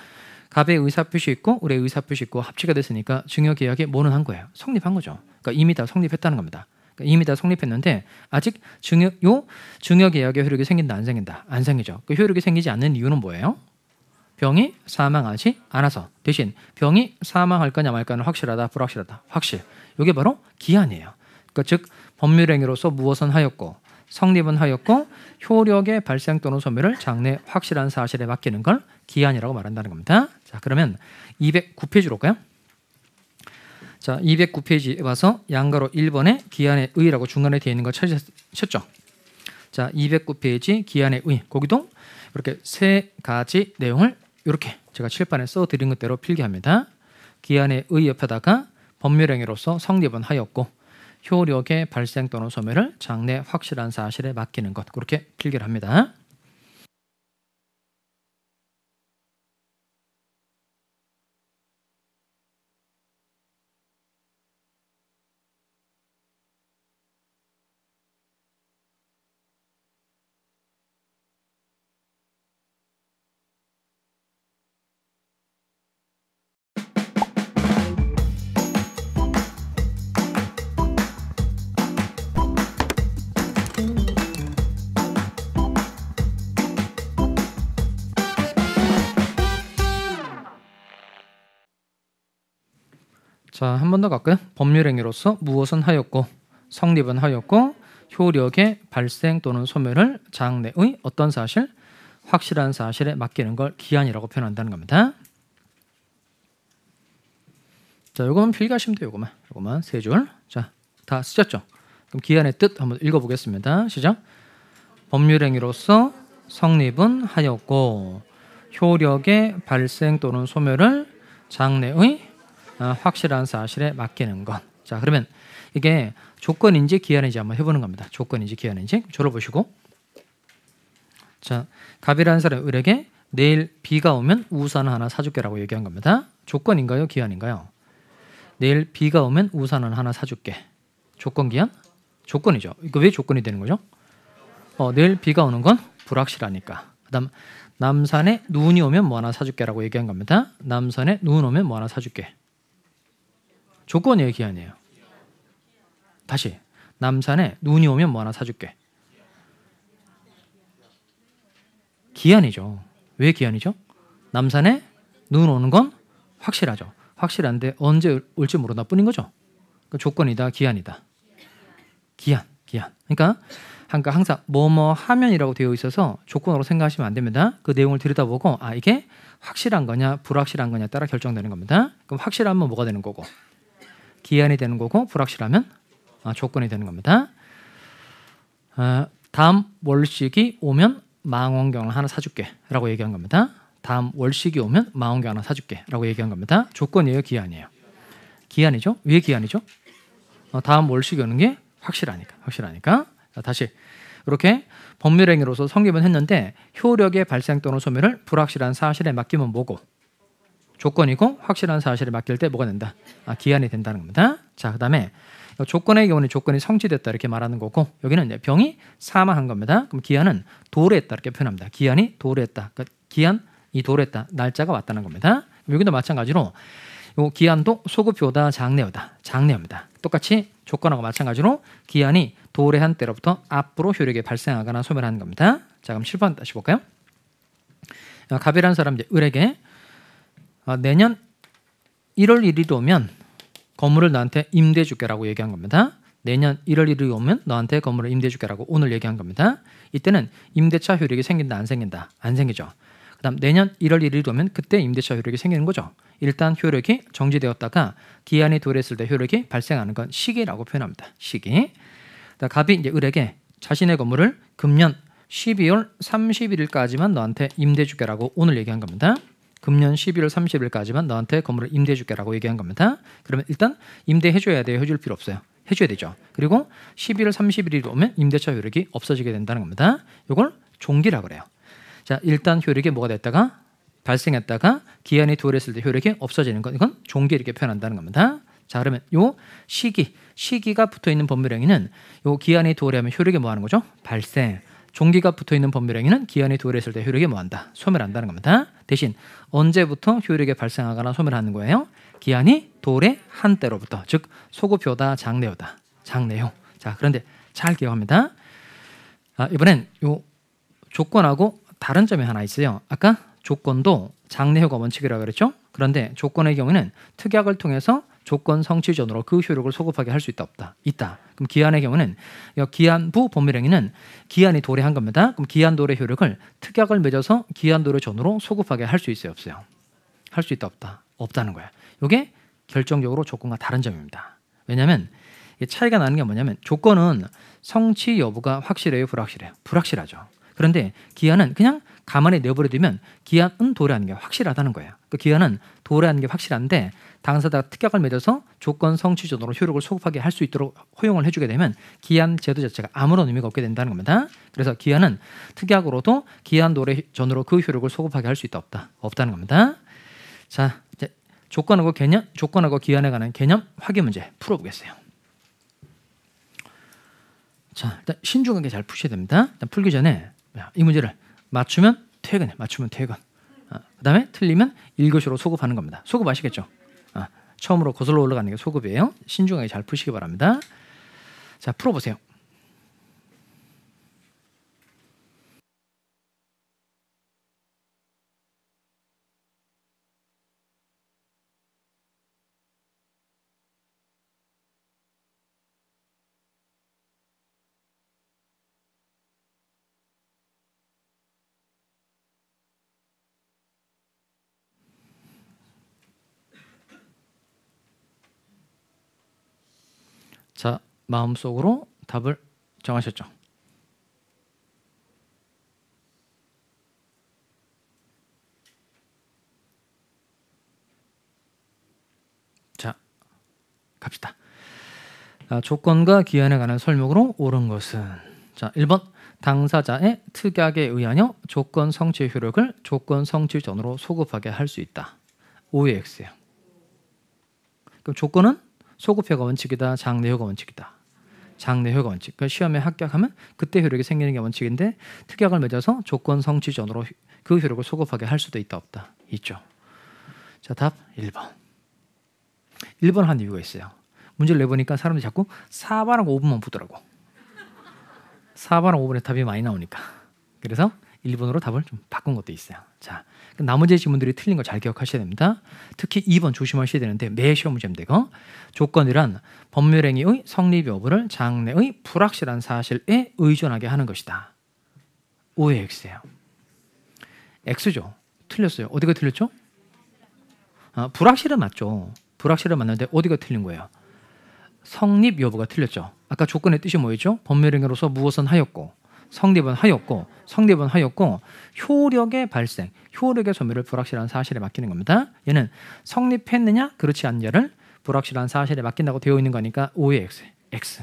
Speaker 1: 갑의 의사표시 있고 을의 의사표시 있고 합치가 됐으니까 증여 계약에 뭐는 한 거예요. 성립한 거죠. 그러니까 이미 다 성립했다는 겁니다. 그러니까 이미 다 성립했는데 아직 증여 요 증여 계약의 효력이 생긴다 안 생긴다 안 생기죠. 그 효력이 생기지 않는 이유는 뭐예요? 병이 사망하지 않아서 대신 병이 사망할 거냐 말 거냐는 확실하다 불확실하다 확실. 이게 바로 기한이에요. 그즉 그러니까 법률행위로서 무엇은 하였고 성립은 하였고 효력의 발생 또는 소멸을 장래 확실한 사실에 맡기는 걸 기한이라고 말한다는 겁니다. 자 그러면 209페이지로 올까요? 자, 209페이지 와서 양가로 1번에 기한의 의라고 중간에 되어 있는 걸 찾으셨죠? 자, 209페이지 기한의 의. 거기도 이렇게 세 가지 내용을 이렇게 제가 칠판에 써 드린 것대로 필기합니다. 기한의 의 옆에다가 법률행위로서 성립은 하였고 효력의 발생 또는 소멸을 장래 확실한 사실에 맡기는 것 그렇게 필기를 합니다. 자, 한 번 더 갈까요? 법률행위로서 무엇은 하였고 성립은 하였고 효력의 발생 또는 소멸을 장래의 어떤 사실, 확실한 사실에 맡기는 걸 기한이라고 표현한다는 겁니다. 자, 요거만 필기하시면 돼요. 요거만. 요거만 세 줄. 자, 다 쓰셨죠? 그럼 기한의 뜻 한번 읽어 보겠습니다. 시작. 법률 행위로서 성립은 하였고 효력의 발생 또는 소멸을 장래의 어, 확실한 사실에 맡기는 것. 자 그러면 이게 조건인지 기한인지 한번 해보는 겁니다. 조건인지 기한인지 졸업보시고자 갑이라는 사람 을에게 내일 비가 오면 우산 하나 사줄게라고 얘기한 겁니다. 조건인가요? 기한인가요? 내일 비가 오면 우산을 하나 사줄게. 조건 기한? 조건이죠. 이거 왜 조건이 되는 거죠? 어, 내일 비가 오는 건 불확실하니까. 그다음 남산에 눈이 오면 뭐 하나 사줄게라고 얘기한 겁니다. 남산에 눈 오면 뭐 하나 사줄게. 조건 얘기 아니에요. 다시 남산에 눈이 오면 뭐 하나 사줄게. 기한이죠. 왜 기한이죠? 남산에 눈 오는 건 확실하죠. 확실한데 언제 올지 모르다 뿐인 거죠. 그러니까 조건이다, 기한이다. 기한, 기한. 그러니까 그러 항상 뭐뭐 하면이라고 되어 있어서 조건으로 생각하시면 안 됩니다. 그 내용을 들여다보고 아 이게 확실한 거냐 불확실한 거냐 따라 결정되는 겁니다. 그럼 확실하면 뭐가 되는 거고 기한이 되는 거고 불확실하면 아, 조건이 되는 겁니다. 아, 다음 월식이 오면 망원경을 하나 사줄게라고 얘기한 겁니다. 다음 월식이 오면 망원경 하나 사줄게라고 얘기한 겁니다. 조건이에요, 기한이에요. 기한이죠? 왜 기한이죠? 어, 다음 월식이 오는 게 확실하니까, 확실하니까. 자, 다시 이렇게 법률행위로서 성립은 했는데 효력의 발생 또는 소멸을 불확실한 사실에 맡기면 뭐고 조건이고 확실한 사실을 맡길 때 뭐가 된다? 아, 기한이 된다는 겁니다. 자, 그다음에 조건의 경우는 조건이 성취됐다 이렇게 말하는 거고 여기는 병이 사망한 겁니다. 그럼 기한은 도래했다 이렇게 표현합니다. 기한이 도래했다. 그러니까 기한이 도래했다. 날짜가 왔다는 겁니다. 여기도 마찬가지로 요 기한도 소급효다 장례효다 장례입니다. 똑같이 조건하고 마찬가지로 기한이 도래한 때로부터 앞으로 효력이 발생하거나 소멸하는 겁니다. 자 그럼 7번 다시 볼까요? 어, 갑이라 사람 이제 을에게 아, 내년 1월 1일이 오면 건물을 나한테 임대해 줄게라고 얘기한 겁니다. 내년 1월 1일이 오면 너한테 건물을 임대해 줄게라고 오늘 얘기한 겁니다. 이때는 임대차 효력이 생긴다 안 생긴다? 안 생기죠. 그다음 내년 1월 1일이 오면 그때 임대차 효력이 생기는 거죠. 일단 효력이 정지되었다가 기한이 도래했을 때 효력이 발생하는 건 시기라고 표현합니다. 시기. 갑이 이제 을에게 자신의 건물을 금년 12월 31일까지만 너한테 임대해 주게라고 오늘 얘기한 겁니다. 금년 11월 30일까지만 너한테 건물을 임대해 줄게라고 얘기한 겁니다. 그러면 일단 임대해 줘야 돼요. 해줄 필요 없어요. 해 줘야 되죠. 그리고 11월 31일이 오면 임대차 효력이 없어지게 된다는 겁니다. 이걸 종기라 그래요. 자, 일단 효력이 뭐가 됐다가 발생했다가 기한이 도래했을 때 효력이 없어지는 건 이건 종기 이렇게 표현한다는 겁니다. 자, 그러면 요 시기, 시기가 붙어 있는 법률행위는 요 기한이 도래하면 효력이 뭐 하는 거죠? 발생. 종기가 붙어 있는 법률행위는 기한이 도래했을 때 효력이 뭐한다? 소멸한다는 겁니다. 대신 언제부터 효력이 발생하거나 소멸하는 거예요? 기한이 도래한 때로부터 즉 소급효다 장례효다 장례효. 자 그런데 잘 기억합니다. 아, 이번엔 요 조건하고 다른 점이 하나 있어요. 아까 조건도 장례효가 원칙이라고 그랬죠? 그런데 조건의 경우는 특약을 통해서 조건 성취전으로 그 효력을 소급하게 할 수 있다 없다 있다. 그럼 기한의 경우는 기한부 법률행위는 기한이 도래한 겁니다. 그럼 기한도래 효력을 특약을 맺어서 기한도래 전으로 소급하게 할 수 있어요 없어요? 할 수 있다 없다 없다는 거야. 이게 결정적으로 조건과 다른 점입니다. 왜냐하면 차이가 나는 게 뭐냐면 조건은 성취 여부가 확실해요 불확실해요 불확실하죠. 그런데 기한은 그냥 가만히 내버려두면 기한은 도래하는 게 확실하다는 거예요. 그 기한은 도래하는 게 확실한데 당사자가 특약을 맺어서 조건 성취 전으로 효력을 소급하게 할 수 있도록 허용을 해주게 되면 기한 제도 자체가 아무런 의미가 없게 된다는 겁니다. 그래서 기한은 특약으로도 기한 도래 전으로 그 효력을 소급하게 할 수 있다 없다 없다는 겁니다. 자 이제 조건하고 개념 조건하고 기한에 관한 개념 확인 문제 풀어보겠어요. 자 일단 신중하게 잘 푸셔야 됩니다. 일단 풀기 전에 이 문제를 맞추면 퇴근해. 맞추면 퇴근. 어, 그다음에 틀리면 1교시로 소급하는 겁니다. 소급 아시겠죠? 어, 처음으로 거슬러 올라가는 게 소급이에요. 신중하게 잘 푸시기 바랍니다. 자, 풀어 보세요. 마음속으로 답을 정하셨죠. 자, 갑시다. 아, 조건과 기한에 관한 설명으로 옳은 것은 자, 1번 당사자의 특약에 의하여 조건 성취 효력을 조건 성취 전으로 소급하게 할 수 있다. o X예요. 그럼 조건은 소급효가 원칙이다. 장래효가 원칙이다. 장내효 원칙. 그러니까 시험에 합격하면 그때 효력이 생기는 게 원칙인데 특약을 맺어서 조건 성취 전으로 그 효력을 소급하게 할 수도 있다 없다. 있죠. 자, 답 1번. 1번 한 이유가 있어요. 문제를 내보니까 사람들이 자꾸 4번하고 5번만 보더라고. 4번하고 5번의 답이 많이 나오니까. 그래서 1번으로 답을 좀 바꾼 것도 있어요. 자, 그 나머지 질문들이 틀린 걸잘 기억하셔야 됩니다. 특히 2번 조심하셔야 되는데 매 시험 문제입니 이거. 조건이란 법률행위의 성립 여부를 장래의 불확실한 사실에 의존하게 하는 것이다. O의 X예요. X죠. 틀렸어요. 어디가 틀렸죠? 아, 불확실은 맞죠. 불확실은 맞는데 어디가 틀린 거예요? 성립 여부가 틀렸죠. 아까 조건의 뜻이 뭐였죠? 법률행위로서 무엇은 하였고 성립은하였고 성립은하였고 효력의 발생, 효력의 소멸을 불확실한 사실에 맡기는 겁니다. 얘는 성립했느냐 그렇지 않냐를 불확실한 사실에 맡긴다고 되어 있는 거니까 O의 X, X.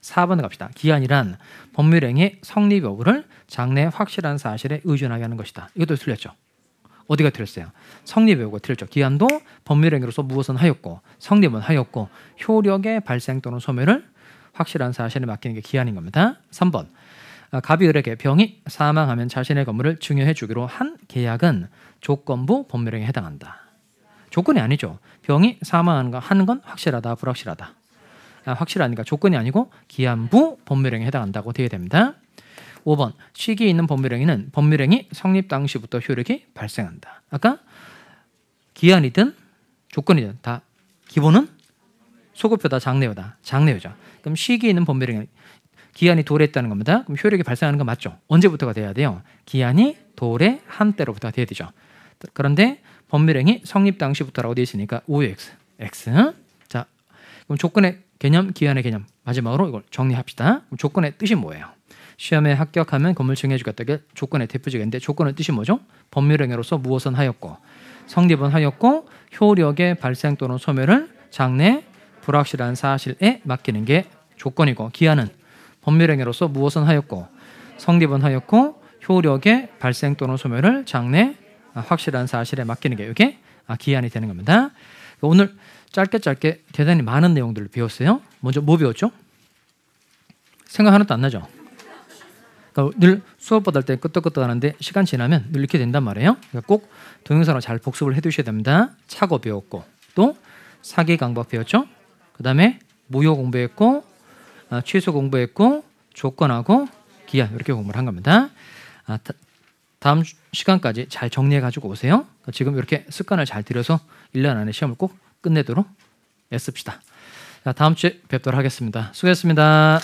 Speaker 1: 4번 을 갑시다. 기한이란 법률행위 성립 여부를 장래 확실한 사실에 의존하게 하는 것이다. 이것도 틀렸죠. 어디가 틀렸어요? 성립 여부가 틀렸죠. 기한도 법률행위로서 무엇은 하였고 성립은 하였고 효력의 발생 또는 소멸을 확실한 사실에 맡기는 게 기한인 겁니다. 3번 아, 가비을에게 병이 사망하면 자신의 건물을 증여해 주기로 한 계약은 조건부 법률위에 해당한다. 조건이 아니죠. 병이 사망하는 건 확실하다, 불확실하다. 아, 확실하니까 조건이 아니고 기한부 법률행에 해당한다고 되게 됩니다. 5번 시기 있는 법률행위는 법률행위 성립 당시부터 효력이 발생한다. 아까 기한이든 조건이든 다 기본은 소급표다 장례요다 장례요죠. 그럼 시기 있는 법률행위 기한이 도래했다는 겁니다. 그럼 효력이 발생하는 건 맞죠? 언제부터가 돼야 돼요? 기한이 도래 한 때로부터가 돼야 되죠. 그런데 법률행위 성립 당시부터라고 되어 있으니까 OX, X. 자, 그럼 조건의 개념, 기한의 개념. 마지막으로 이걸 정리합시다. 그럼 조건의 뜻이 뭐예요? 시험에 합격하면 건물 증여주겠다게 조건의 대표적인데 조건의 뜻이 뭐죠? 법률행위로서 무엇은 하였고 성립은 하였고 효력의 발생 또는 소멸을 장래 불확실한 사실에 맡기는 게 조건이고 기한은 법률행위로서 무엇은 하였고 성립은 하였고 효력의 발생 또는 소멸을 장래 아, 확실한 사실에 맡기는 게 이게 아, 기한이 되는 겁니다. 오늘 짧게 짧게 대단히 많은 내용들을 배웠어요. 먼저 뭐 배웠죠? 생각 하나도 안 나죠? 그러니까 늘 수업 받을 때 끄떡끄떡 하는데 시간 지나면 늘 이렇게 된단 말이에요. 그러니까 꼭 동영상으로 잘 복습을 해두셔야 됩니다. 착오 배웠고 또 사기 강박 배웠죠? 그 다음에 무효 공부했고 아, 취소 공부했고 조건하고 기한 이렇게 공부를 한 겁니다. 아, 다, 음 시간까지 잘 정리해 가지고 오세요. 지금 이렇게 습관을 잘 들여서 1년 안에 시험을 꼭 끝내도록 애씁시다. 자, 다음 주에 뵙도록 하겠습니다. 수고했습니다.